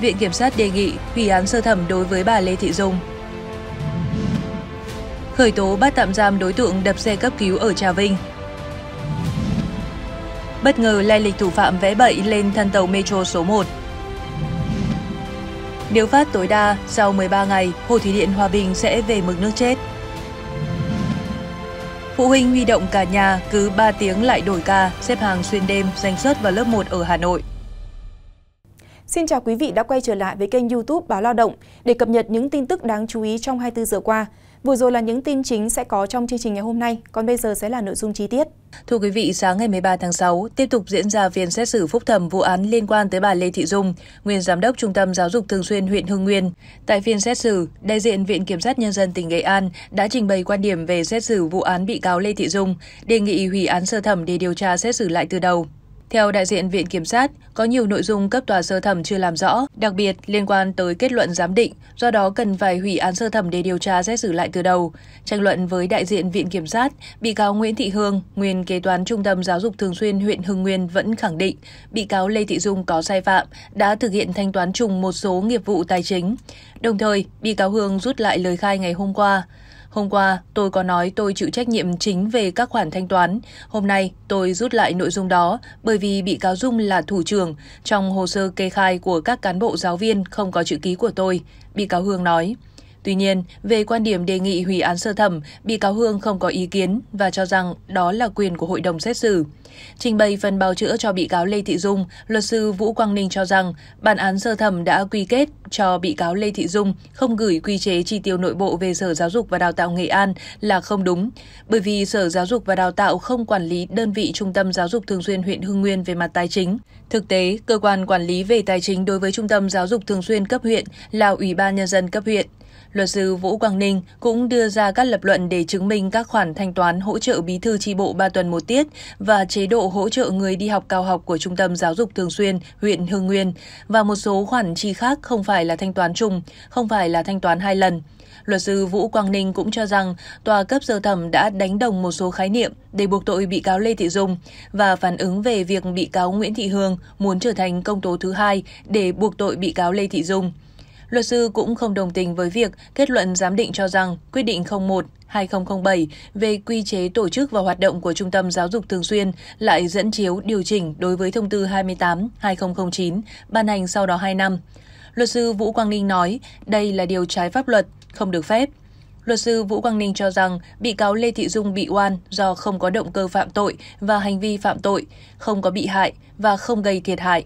Viện Kiểm sát đề nghị hủy án sơ thẩm đối với bà Lê Thị Dung. Khởi tố bắt tạm giam đối tượng đập xe cấp cứu ở Trà Vinh. Bất ngờ lai lịch thủ phạm vẽ bậy lên thân tàu Metro số 1. Nếu phát tối đa, sau 13 ngày, Hồ Thủy Điện Hòa Bình sẽ về mực nước chết. Phụ huynh huy động cả nhà cứ 3 tiếng lại đổi ca, xếp hàng xuyên đêm, danh suất vào lớp 1 ở Hà Nội. Xin chào quý vị đã quay trở lại với kênh youtube Báo Lao động để cập nhật những tin tức đáng chú ý trong 24 giờ qua. Vừa rồi là những tin chính sẽ có trong chương trình ngày hôm nay, còn bây giờ sẽ là nội dung chi tiết. Thưa quý vị, sáng ngày 13 tháng 6, tiếp tục diễn ra phiên xét xử phúc thẩm vụ án liên quan tới bà Lê Thị Dung, nguyên giám đốc Trung tâm Giáo dục Thường xuyên huyện Hưng Nguyên. Tại phiên xét xử, đại diện Viện Kiểm sát Nhân dân tỉnh Nghệ An đã trình bày quan điểm về xét xử vụ án bị cáo Lê Thị Dung, đề nghị hủy án sơ thẩm để điều tra xét xử lại từ đầu. Theo đại diện Viện Kiểm sát, có nhiều nội dung cấp tòa sơ thẩm chưa làm rõ, đặc biệt liên quan tới kết luận giám định, do đó cần phải hủy án sơ thẩm để điều tra xét xử lại từ đầu. Tranh luận với đại diện Viện Kiểm sát, bị cáo Nguyễn Thị Hương, nguyên kế toán Trung tâm Giáo dục Thường xuyên huyện Hưng Nguyên vẫn khẳng định bị cáo Lê Thị Dung có sai phạm, đã thực hiện thanh toán trùng một số nghiệp vụ tài chính. Đồng thời, bị cáo Hương rút lại lời khai ngày hôm qua. Hôm qua, tôi có nói tôi chịu trách nhiệm chính về các khoản thanh toán. Hôm nay, tôi rút lại nội dung đó bởi vì bị cáo Dung là thủ trưởng. Trong hồ sơ kê khai của các cán bộ giáo viên không có chữ ký của tôi, bị cáo Hương nói. Tuy nhiên, về quan điểm đề nghị hủy án sơ thẩm, bị cáo Hương không có ý kiến và cho rằng đó là quyền của hội đồng xét xử. Trình bày phần bào chữa cho bị cáo Lê Thị Dung, luật sư Vũ Quang Ninh cho rằng bản án sơ thẩm đã quy kết cho bị cáo Lê Thị Dung không gửi quy chế chi tiêu nội bộ về Sở Giáo dục và Đào tạo Nghệ An là không đúng, bởi vì Sở Giáo dục và Đào tạo không quản lý đơn vị trung tâm giáo dục thường xuyên huyện Hưng Nguyên về mặt tài chính. Thực tế, cơ quan quản lý về tài chính đối với trung tâm giáo dục thường xuyên cấp huyện là Ủy ban nhân dân cấp huyện. Luật sư Vũ Quang Ninh cũng đưa ra các lập luận để chứng minh các khoản thanh toán hỗ trợ bí thư tri bộ 3 tuần một tiết và chế độ hỗ trợ người đi học cao học của Trung tâm Giáo dục Thường xuyên huyện Hương Nguyên và một số khoản chi khác không phải là thanh toán chung, không phải là thanh toán hai lần. Luật sư Vũ Quang Ninh cũng cho rằng tòa cấp sơ thẩm đã đánh đồng một số khái niệm để buộc tội bị cáo Lê Thị Dung và phản ứng về việc bị cáo Nguyễn Thị Hương muốn trở thành công tố thứ hai để buộc tội bị cáo Lê Thị Dung. Luật sư cũng không đồng tình với việc kết luận giám định cho rằng quyết định 01-2007 về quy chế tổ chức và hoạt động của Trung tâm Giáo dục Thường xuyên lại dẫn chiếu điều chỉnh đối với thông tư 28-2009 ban hành sau đó 2 năm. Luật sư Vũ Quang Ninh nói đây là điều trái pháp luật, không được phép. Luật sư Vũ Quang Ninh cho rằng bị cáo Lê Thị Dung bị oan do không có động cơ phạm tội và hành vi phạm tội, không có bị hại và không gây thiệt hại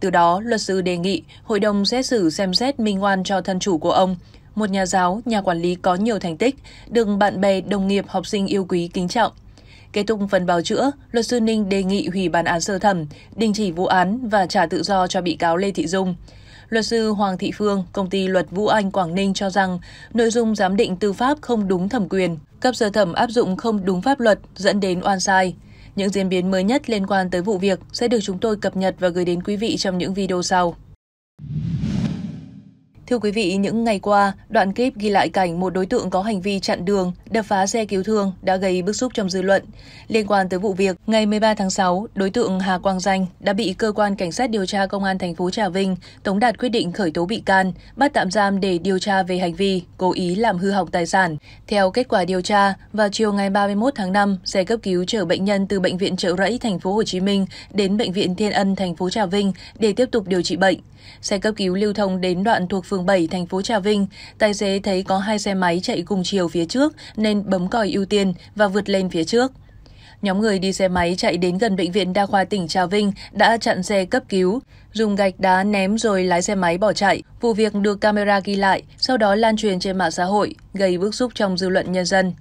từ đó, luật sư đề nghị hội đồng xét xử xem xét minh oan cho thân chủ của ông, một nhà giáo, nhà quản lý có nhiều thành tích, được bạn bè, đồng nghiệp, học sinh yêu quý kính trọng. Kết thúc phần bào chữa, luật sư Ninh đề nghị hủy bản án sơ thẩm, đình chỉ vụ án và trả tự do cho bị cáo Lê Thị Dung. Luật sư Hoàng Thị Phương, công ty luật Vũ Anh Quảng Ninh cho rằng nội dung giám định tư pháp không đúng thẩm quyền, cấp sơ thẩm áp dụng không đúng pháp luật dẫn đến oan sai. Những diễn biến mới nhất liên quan tới vụ việc sẽ được chúng tôi cập nhật và gửi đến quý vị trong những video sau. Thưa quý vị, những ngày qua, đoạn clip ghi lại cảnh một đối tượng có hành vi chặn đường, đập phá xe cứu thương đã gây bức xúc trong dư luận. Liên quan tới vụ việc, ngày 13 tháng 6, đối tượng Hà Quang Danh đã bị cơ quan cảnh sát điều tra công an thành phố Trà Vinh tống đạt quyết định khởi tố bị can, bắt tạm giam để điều tra về hành vi cố ý làm hư hỏng tài sản. Theo kết quả điều tra, vào chiều ngày 31 tháng 5, xe cấp cứu chở bệnh nhân từ bệnh viện Trợ Rẫy thành phố Hồ Chí Minh đến bệnh viện Thiên Ân thành phố Trà Vinh để tiếp tục điều trị bệnh. Xe cấp cứu lưu thông đến đoạn thuộc phường phường 7, thành phố Trà Vinh, tài xế thấy có hai xe máy chạy cùng chiều phía trước nên bấm còi ưu tiên và vượt lên phía trước. Nhóm người đi xe máy chạy đến gần bệnh viện đa khoa tỉnh Trà Vinh đã chặn xe cấp cứu, dùng gạch đá ném rồi lái xe máy bỏ chạy. Vụ việc được camera ghi lại, sau đó lan truyền trên mạng xã hội, gây bức xúc trong dư luận nhân dân.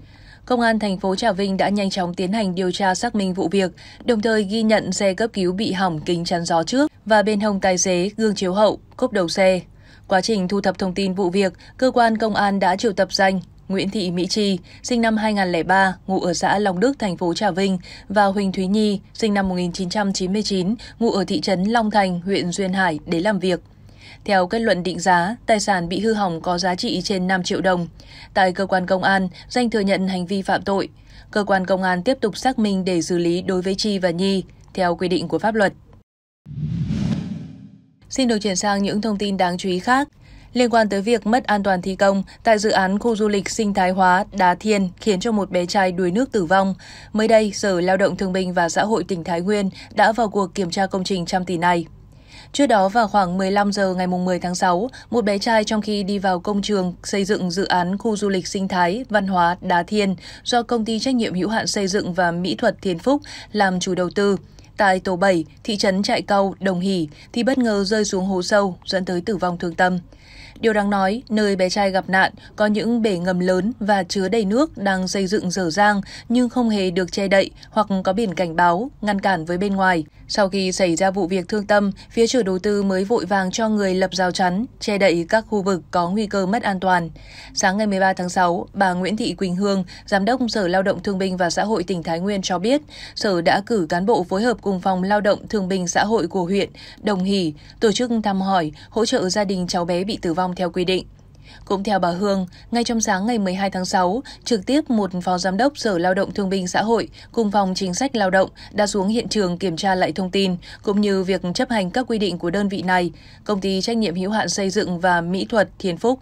Công an thành phố Trà Vinh đã nhanh chóng tiến hành điều tra xác minh vụ việc, đồng thời ghi nhận xe cấp cứu bị hỏng kính chắn gió trước và bên hông tài xế, gương chiếu hậu, cốp đầu xe quá trình thu thập thông tin vụ việc, cơ quan công an đã triệu tập danh Nguyễn Thị Mỹ Chi, sinh năm 2003, ngụ ở xã Long Đức, thành phố Trà Vinh, và Huỳnh Thúy Nhi, sinh năm 1999, ngụ ở thị trấn Long Thành, huyện Duyên Hải, để làm việc. Theo kết luận định giá, tài sản bị hư hỏng có giá trị trên 5 triệu đồng. Tại cơ quan công an, Danh thừa nhận hành vi phạm tội. Cơ quan công an tiếp tục xác minh để xử lý đối với Chi và Nhi, theo quy định của pháp luật. Xin được chuyển sang những thông tin đáng chú ý khác. Liên quan tới việc mất an toàn thi công tại dự án khu du lịch sinh thái hóa Đá Thiên khiến cho một bé trai đuối nước tử vong, mới đây Sở Lao động Thương binh và Xã hội tỉnh Thái Nguyên đã vào cuộc kiểm tra công trình trăm tỷ này. Trước đó vào khoảng 15 giờ ngày 10 tháng 6, một bé trai trong khi đi vào công trường xây dựng dự án khu du lịch sinh thái văn hóa Đá Thiên do công ty trách nhiệm hữu hạn xây dựng và mỹ thuật Thiên Phúc làm chủ đầu tư tại tổ 7, thị trấn Trại Câu, Đồng Hỷ thì bất ngờ rơi xuống hố sâu dẫn tới tử vong thương tâm. Điều đáng nói, nơi bé trai gặp nạn có những bể ngầm lớn và chứa đầy nước đang xây dựng dở dang nhưng không hề được che đậy hoặc có biển cảnh báo, ngăn cản với bên ngoài. Sau khi xảy ra vụ việc thương tâm, phía chủ đầu tư mới vội vàng cho người lập rào chắn, che đậy các khu vực có nguy cơ mất an toàn. Sáng ngày 13 tháng 6, bà Nguyễn Thị Quỳnh Hương, Giám đốc Sở Lao động Thương binh và Xã hội tỉnh Thái Nguyên cho biết, Sở đã cử cán bộ phối hợp cùng Phòng Lao động Thương binh Xã hội của huyện, Đồng Hỷ, tổ chức thăm hỏi, hỗ trợ gia đình cháu bé bị tử vong theo quy định. Cũng theo bà Hương, ngay trong sáng ngày 12 tháng 6, trực tiếp một phó giám đốc Sở Lao động Thương binh Xã hội cùng phòng chính sách lao động đã xuống hiện trường kiểm tra lại thông tin cũng như việc chấp hành các quy định của đơn vị này, công ty trách nhiệm hữu hạn xây dựng và mỹ thuật Thiên Phúc.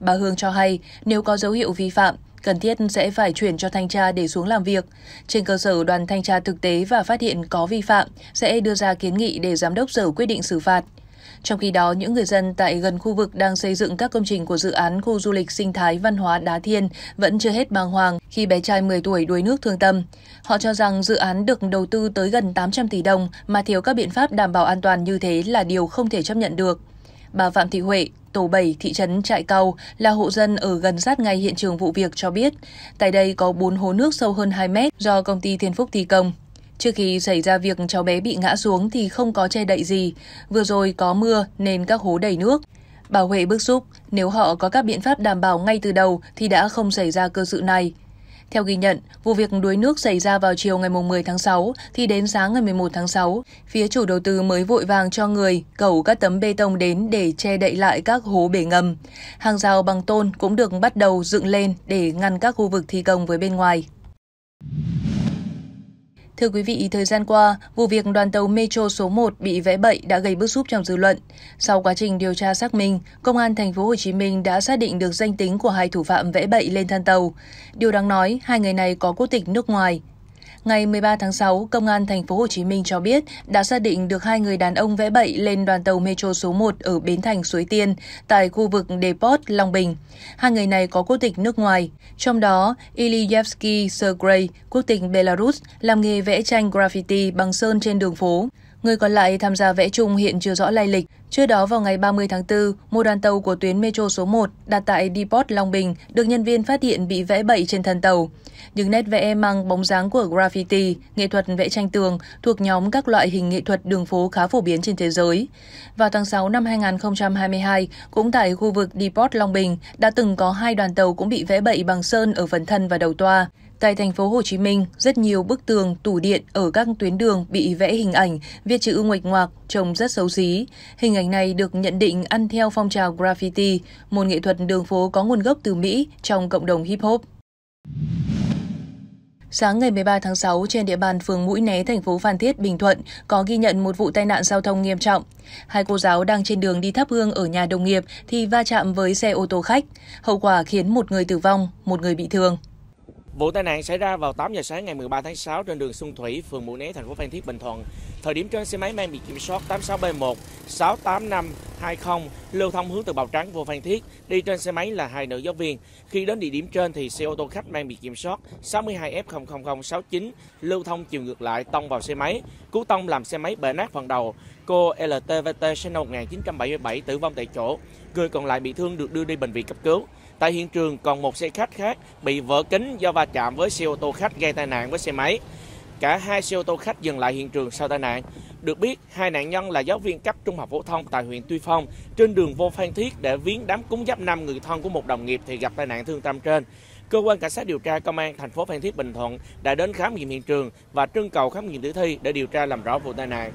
Bà Hương cho hay, nếu có dấu hiệu vi phạm, cần thiết sẽ phải chuyển cho thanh tra để xuống làm việc. Trên cơ sở đoàn thanh tra thực tế và phát hiện có vi phạm, sẽ đưa ra kiến nghị để giám đốc sở quyết định xử phạt. Trong khi đó, những người dân tại gần khu vực đang xây dựng các công trình của dự án khu du lịch sinh thái văn hóa Đá Thiên vẫn chưa hết bàng hoàng khi bé trai 10 tuổi đuối nước thương tâm. Họ cho rằng dự án được đầu tư tới gần 800 tỷ đồng mà thiếu các biện pháp đảm bảo an toàn như thế là điều không thể chấp nhận được. Bà Phạm Thị Huệ, tổ 7 thị trấn Trại Cao là hộ dân ở gần sát ngay hiện trường vụ việc cho biết, tại đây có 4 hố nước sâu hơn 2 mét do công ty Thiên Phúc thi công. Trước khi xảy ra việc cháu bé bị ngã xuống thì không có che đậy gì, vừa rồi có mưa nên các hố đầy nước. Bà Huệ bức xúc, nếu họ có các biện pháp đảm bảo ngay từ đầu thì đã không xảy ra cơ sự này. Theo ghi nhận, vụ việc đuối nước xảy ra vào chiều ngày 10 tháng 6 thì đến sáng ngày 11 tháng 6, phía chủ đầu tư mới vội vàng cho người cẩu các tấm bê tông đến để che đậy lại các hố bể ngầm. Hàng rào bằng tôn cũng được bắt đầu dựng lên để ngăn các khu vực thi công với bên ngoài. Thưa quý vị, thời gian qua, vụ việc đoàn tàu Metro số 1 bị vẽ bậy đã gây bức xúc trong dư luận. Sau quá trình điều tra xác minh, Công an thành phố Hồ Chí Minh đã xác định được danh tính của hai thủ phạm vẽ bậy lên thân tàu. Điều đáng nói, hai người này có quốc tịch nước ngoài, Ngày 13 tháng 6, Công an thành phố Hồ Chí Minh cho biết đã xác định được hai người đàn ông vẽ bậy lên đoàn tàu Metro số 1 ở Bến Thành Suối Tiên tại khu vực Depot Long Bình. Hai người này có quốc tịch nước ngoài, trong đó Ilyevsky Sergey, quốc tịch Belarus, làm nghề vẽ tranh graffiti bằng sơn trên đường phố. Người còn lại tham gia vẽ chung hiện chưa rõ lai lịch. Trước đó vào ngày 30 tháng 4, một đoàn tàu của tuyến Metro số 1 đặt tại Depot Long Bình được nhân viên phát hiện bị vẽ bậy trên thân tàu. Những nét vẽ mang bóng dáng của graffiti, nghệ thuật vẽ tranh tường thuộc nhóm các loại hình nghệ thuật đường phố khá phổ biến trên thế giới. Vào tháng 6 năm 2022, cũng tại khu vực Depot Long Bình đã từng có hai đoàn tàu cũng bị vẽ bậy bằng sơn ở phần thân và đầu toa. Tại thành phố Hồ Chí Minh, rất nhiều bức tường, tủ điện ở các tuyến đường bị vẽ hình ảnh, viết chữ nguệch ngoạc, trông rất xấu xí. Hình ảnh này được nhận định ăn theo phong trào graffiti, một nghệ thuật đường phố có nguồn gốc từ Mỹ trong cộng đồng hip hop. Sáng ngày 13 tháng 6 trên địa bàn phường Mũi Né thành phố Phan Thiết, Bình Thuận có ghi nhận một vụ tai nạn giao thông nghiêm trọng. Hai cô giáo đang trên đường đi thắp hương ở nhà đồng nghiệp thì va chạm với xe ô tô khách. Hậu quả khiến một người tử vong, một người bị thương. Vụ tai nạn xảy ra vào 8 giờ sáng ngày 13 tháng 6 trên đường Xuân Thủy, phường Mũi Né, thành phố Phan Thiết, Bình Thuận. Thời điểm trên xe máy mang biển kiểm soát 86B1 68520 lưu thông hướng từ Bào Trắng vô Phan Thiết, đi trên xe máy là hai nữ giáo viên. Khi đến địa điểm trên thì xe ô tô khách mang biển kiểm soát 62F00069 lưu thông chiều ngược lại tông vào xe máy, cú tông làm xe máy bể nát phần đầu. Cô LTVT sinh năm 1977 tử vong tại chỗ, người còn lại bị thương được đưa đi bệnh viện cấp cứu. Tại hiện trường còn một xe khách khác bị vỡ kính do va chạm với xe ô tô khách gây tai nạn với xe máy. Cả hai xe ô tô khách dừng lại hiện trường sau tai nạn. Được biết, hai nạn nhân là giáo viên cấp trung học phổ thông tại huyện Tuy Phong trên đường vô Phan Thiết để viếng đám cúng giáp năm người thân của một đồng nghiệp thì gặp tai nạn thương tâm trên. Cơ quan cảnh sát điều tra công an thành phố Phan Thiết Bình Thuận đã đến khám nghiệm hiện trường và trưng cầu khám nghiệm tử thi để điều tra làm rõ vụ tai nạn.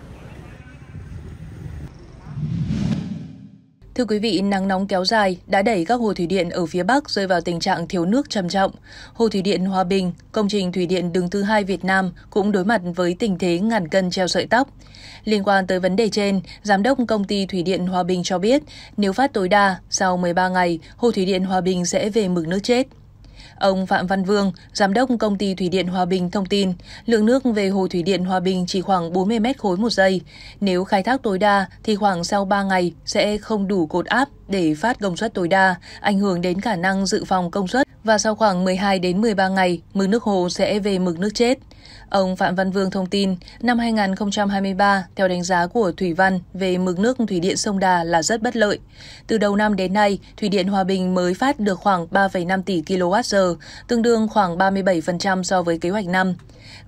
Thưa quý vị, nắng nóng kéo dài đã đẩy các hồ thủy điện ở phía Bắc rơi vào tình trạng thiếu nước trầm trọng. Hồ thủy điện Hòa Bình, công trình thủy điện đứng thứ hai Việt Nam cũng đối mặt với tình thế ngàn cân treo sợi tóc. Liên quan tới vấn đề trên, giám đốc công ty thủy điện Hòa Bình cho biết, nếu phát tối đa, sau 13 ngày, hồ thủy điện Hòa Bình sẽ về mực nước chết. Ông Phạm Văn Vương, giám đốc công ty Thủy điện Hòa Bình thông tin, lượng nước về hồ Thủy điện Hòa Bình chỉ khoảng 40 mét khối một giây. Nếu khai thác tối đa thì khoảng sau 3 ngày sẽ không đủ cột áp để phát công suất tối đa, ảnh hưởng đến khả năng dự phòng công suất và sau khoảng 12 đến 13 ngày, mực nước hồ sẽ về mực nước chết. Ông Phạm Văn Vương thông tin, năm 2023, theo đánh giá của Thủy Văn về mực nước Thủy điện Sông Đà là rất bất lợi. Từ đầu năm đến nay, Thủy điện Hòa Bình mới phát được khoảng 3,5 tỷ kWh, tương đương khoảng 37% so với kế hoạch năm.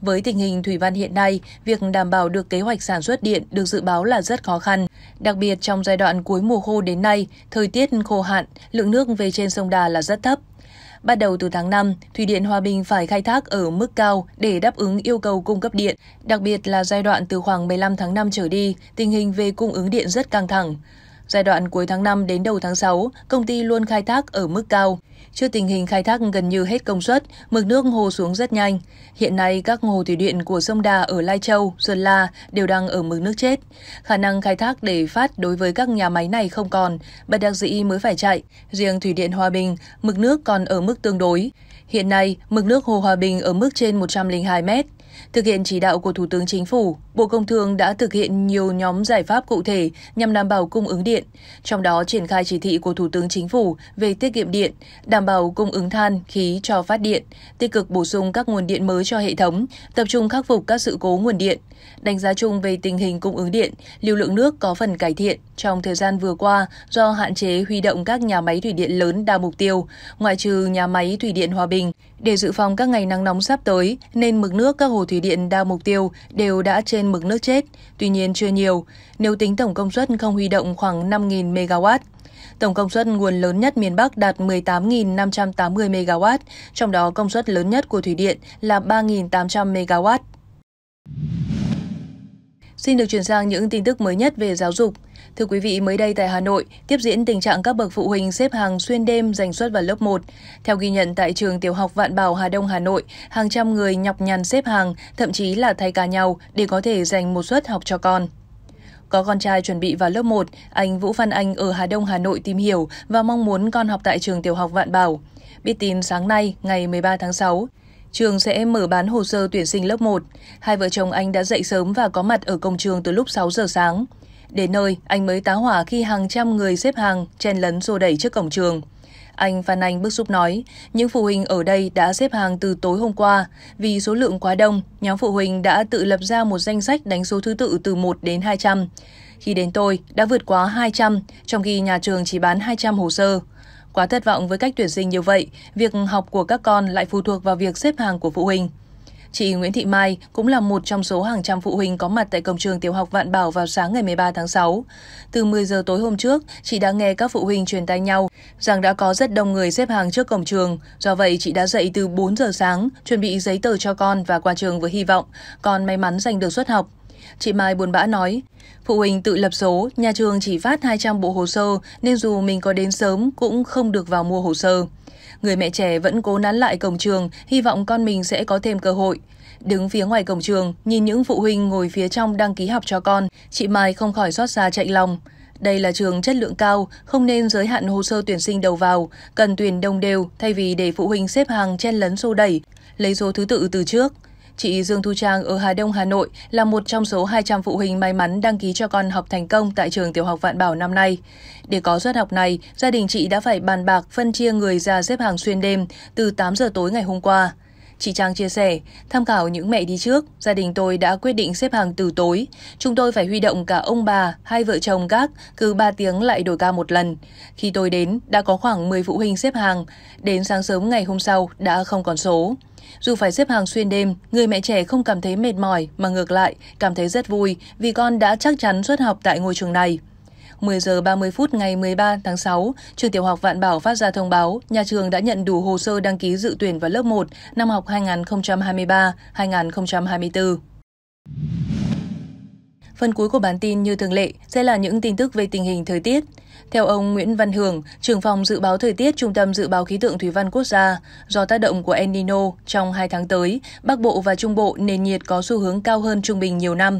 Với tình hình Thủy Văn hiện nay, việc đảm bảo được kế hoạch sản xuất điện được dự báo là rất khó khăn. Đặc biệt trong giai đoạn cuối mùa khô đến nay, thời tiết khô hạn, lượng nước về trên sông Đà là rất thấp, Bắt đầu từ tháng 5, Thủy điện Hòa Bình phải khai thác ở mức cao để đáp ứng yêu cầu cung cấp điện, đặc biệt là giai đoạn từ khoảng 15 tháng 5 trở đi, tình hình về cung ứng điện rất căng thẳng. Giai đoạn cuối tháng 5 đến đầu tháng 6, công ty luôn khai thác ở mức cao. Trước tình hình khai thác gần như hết công suất, mực nước hồ xuống rất nhanh. Hiện nay, các hồ thủy điện của sông Đà ở Lai Châu, Sơn La đều đang ở mực nước chết. Khả năng khai thác để phát đối với các nhà máy này không còn, bạch đặc dĩ mới phải chạy. Riêng thủy điện Hòa Bình, mực nước còn ở mức tương đối. Hiện nay, mực nước hồ Hòa Bình ở mức trên 102 mét. Thực hiện chỉ đạo của Thủ tướng Chính phủ, Bộ Công Thương đã thực hiện nhiều nhóm giải pháp cụ thể nhằm đảm bảo cung ứng điện, trong đó triển khai chỉ thị của Thủ tướng Chính phủ về tiết kiệm điện, đảm bảo cung ứng than, khí cho phát điện, tích cực bổ sung các nguồn điện mới cho hệ thống, tập trung khắc phục các sự cố nguồn điện, Đánh giá chung về tình hình cung ứng điện, lưu lượng nước có phần cải thiện trong thời gian vừa qua do hạn chế huy động các nhà máy thủy điện lớn đa mục tiêu, ngoại trừ nhà máy thủy điện Hòa Bình. Để dự phòng các ngày nắng nóng sắp tới, nên mực nước các hồ thủy điện đa mục tiêu đều đã trên mực nước chết, tuy nhiên chưa nhiều. Nếu tính tổng công suất không huy động khoảng 5.000 MW, Tổng công suất nguồn lớn nhất miền Bắc đạt 18.580 MW, trong đó công suất lớn nhất của thủy điện là 3.800 MW. Xin được chuyển sang những tin tức mới nhất về giáo dục. Thưa quý vị, mới đây tại Hà Nội, tiếp diễn tình trạng các bậc phụ huynh xếp hàng xuyên đêm giành suất vào lớp 1. Theo ghi nhận tại trường tiểu học Vạn Bảo Hà Đông Hà Nội, hàng trăm người nhọc nhằn xếp hàng, thậm chí là thay cả nhau để có thể giành một suất học cho con. Có con trai chuẩn bị vào lớp 1, anh Vũ Văn Anh ở Hà Đông Hà Nội tìm hiểu và mong muốn con học tại trường tiểu học Vạn Bảo. Biết tin sáng nay, ngày 13 tháng 6, trường sẽ mở bán hồ sơ tuyển sinh lớp 1. Hai vợ chồng anh đã dậy sớm và có mặt ở cổng trường từ lúc 6 giờ sáng. Đến nơi, anh mới tá hỏa khi hàng trăm người xếp hàng, chen lấn xô đẩy trước cổng trường. Anh Phan Anh bức xúc nói, những phụ huynh ở đây đã xếp hàng từ tối hôm qua. Vì số lượng quá đông, nhóm phụ huynh đã tự lập ra một danh sách đánh số thứ tự từ 1 đến 200. Khi đến tôi, đã vượt quá 200, trong khi nhà trường chỉ bán 200 hồ sơ. Quá thất vọng với cách tuyển sinh như vậy, việc học của các con lại phụ thuộc vào việc xếp hàng của phụ huynh. Chị Nguyễn Thị Mai cũng là một trong số hàng trăm phụ huynh có mặt tại cổng trường tiểu học Vạn Bảo vào sáng ngày 13 tháng 6. Từ 10 giờ tối hôm trước, chị đã nghe các phụ huynh truyền tay nhau rằng đã có rất đông người xếp hàng trước cổng trường. Do vậy, chị đã dậy từ 4 giờ sáng, chuẩn bị giấy tờ cho con và qua trường với hy vọng con may mắn giành được suất học. Chị Mai buồn bã nói, phụ huynh tự lập số, nhà trường chỉ phát 200 bộ hồ sơ nên dù mình có đến sớm cũng không được vào mua hồ sơ. Người mẹ trẻ vẫn cố nán lại cổng trường, hy vọng con mình sẽ có thêm cơ hội. Đứng phía ngoài cổng trường, nhìn những phụ huynh ngồi phía trong đăng ký học cho con, chị Mai không khỏi xót xa chạy lòng. Đây là trường chất lượng cao, không nên giới hạn hồ sơ tuyển sinh đầu vào, cần tuyển đồng đều thay vì để phụ huynh xếp hàng chen lấn xô đẩy, lấy số thứ tự từ trước. Chị Dương Thu Trang ở Hà Đông, Hà Nội là một trong số 200 phụ huynh may mắn đăng ký cho con học thành công tại trường tiểu học Vạn Bảo năm nay. Để có suất học này, gia đình chị đã phải bàn bạc phân chia người ra xếp hàng xuyên đêm từ 8 giờ tối ngày hôm qua. Chị Trang chia sẻ, tham khảo những mẹ đi trước, gia đình tôi đã quyết định xếp hàng từ tối. Chúng tôi phải huy động cả ông bà, hai vợ chồng gác, cứ 3 tiếng lại đổi ca một lần. Khi tôi đến, đã có khoảng 10 phụ huynh xếp hàng. Đến sáng sớm ngày hôm sau, đã không còn số. Dù phải xếp hàng xuyên đêm, người mẹ trẻ không cảm thấy mệt mỏi mà ngược lại cảm thấy rất vui vì con đã chắc chắn xuất học tại ngôi trường này. 10 giờ 30 phút ngày 13 tháng 6, trường tiểu học Vạn Bảo phát ra thông báo nhà trường đã nhận đủ hồ sơ đăng ký dự tuyển vào lớp 1 năm học 2023-2024. Phần cuối của bản tin như thường lệ sẽ là những tin tức về tình hình thời tiết. Theo ông Nguyễn Văn Hưởng, trưởng phòng dự báo thời tiết Trung tâm Dự báo Khí tượng Thủy văn Quốc gia, do tác động của El Nino trong 2 tháng tới, Bắc Bộ và Trung Bộ nền nhiệt có xu hướng cao hơn trung bình nhiều năm.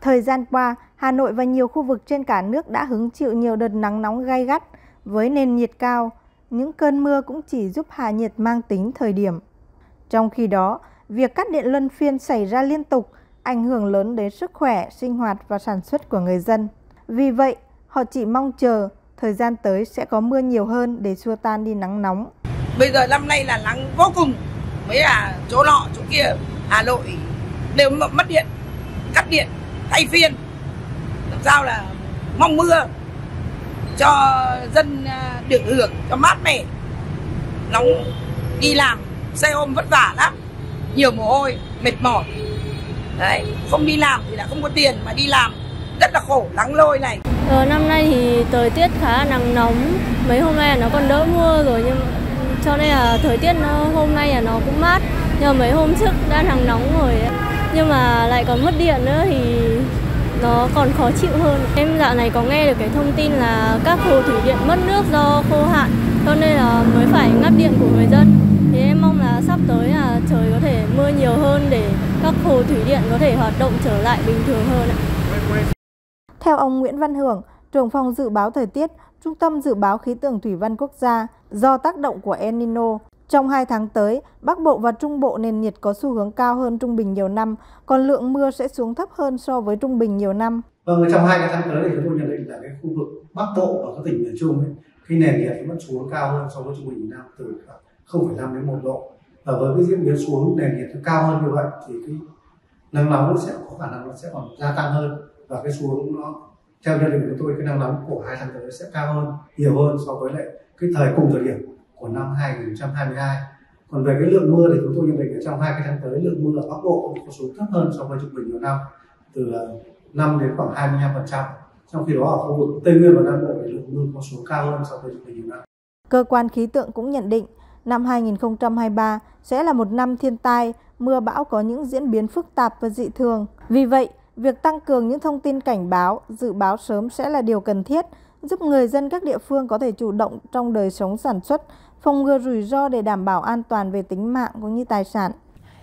Thời gian qua, Hà Nội và nhiều khu vực trên cả nước đã hứng chịu nhiều đợt nắng nóng gai gắt với nền nhiệt cao. Những cơn mưa cũng chỉ giúp hạ nhiệt mang tính thời điểm. Trong khi đó, việc cắt điện luân phiên xảy ra liên tục ảnh hưởng lớn đến sức khỏe, sinh hoạt và sản xuất của người dân. Vì vậy, Họ chỉ mong chờ thời gian tới sẽ có mưa nhiều hơn để xua tan đi nắng nóng. Bây giờ năm nay là nắng vô cùng, mấy là chỗ nọ chỗ kia Hà Nội đều mất điện, cắt điện, thay phiên. Làm sao là mong mưa cho dân à, được hưởng cho mát mẻ. Nóng đi làm xe ôm vất vả lắm, nhiều mồ hôi, mệt mỏi. Đấy, không đi làm thì là không có tiền mà đi làm rất là khổ lắng lôi này. Ờ, năm nay thì thời tiết khá nắng nóng, mấy hôm nay là nó còn đỡ mưa rồi nhưng cho nên là thời tiết nó, hôm nay là nó cũng mát. Nhưng mà mấy hôm trước đã nắng nóng rồi, nhưng mà lại còn mất điện nữa thì nó còn khó chịu hơn. Em dạo này có nghe được cái thông tin là các hồ thủy điện mất nước do khô hạn, cho nên là mới phải ngắt điện của người dân. Thì em mong là sắp tới là trời có thể mưa nhiều hơn để các hồ thủy điện có thể hoạt động trở lại bình thường hơn ạ. Theo ông Nguyễn Văn Hưởng, trưởng phòng dự báo thời tiết, Trung tâm Dự báo Khí tượng Thủy văn Quốc gia, do tác động của El Nino, trong 2 tháng tới, Bắc Bộ và Trung Bộ nền nhiệt có xu hướng cao hơn trung bình nhiều năm, còn lượng mưa sẽ xuống thấp hơn so với trung bình nhiều năm. Vâng, trong hai tháng tới thì chúng tôi nhận định là cái khu vực Bắc Bộ và các tỉnh miền Trung ấy, cái nền nhiệt vẫn xuống cao hơn so với trung bình nhiều năm từ 0,5 đến 1 độ. Và với cái diễn biến xuống nền nhiệt cao hơn như vậy thì cái nắng nóng sẽ có khả năng nó sẽ còn gia tăng hơn và cái xu hướng nó theo gia đình của tôi cái năng nóng của hai tháng tới sẽ cao hơn nhiều hơn so với lại cái thời cùng thời điểm của năm 2022 còn về cái lượng mưa thì chúng tôi nhận định trong hai cái tháng tới lượng mưa ở bắc bộ có số thấp hơn so với trung bình nhiều năm từ 5 ờ, đến khoảng 25 phần trăm trong khi đó ở khu vực tây nguyên và nam bộ thì lượng mưa có số cao hơn so với trung bình nhiều năm cơ quan khí tượng cũng nhận định năm 2023 sẽ là một năm thiên tai mưa bão có những diễn biến phức tạp và dị thường vì vậy Việc tăng cường những thông tin cảnh báo, dự báo sớm sẽ là điều cần thiết, giúp người dân các địa phương có thể chủ động trong đời sống sản xuất, phòng ngừa rủi ro để đảm bảo an toàn về tính mạng cũng như tài sản.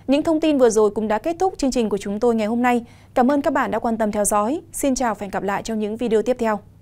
Những thông tin vừa rồi cũng đã kết thúc chương trình của chúng tôi ngày hôm nay. Cảm ơn các bạn đã quan tâm theo dõi. Xin chào và hẹn gặp lại trong những video tiếp theo.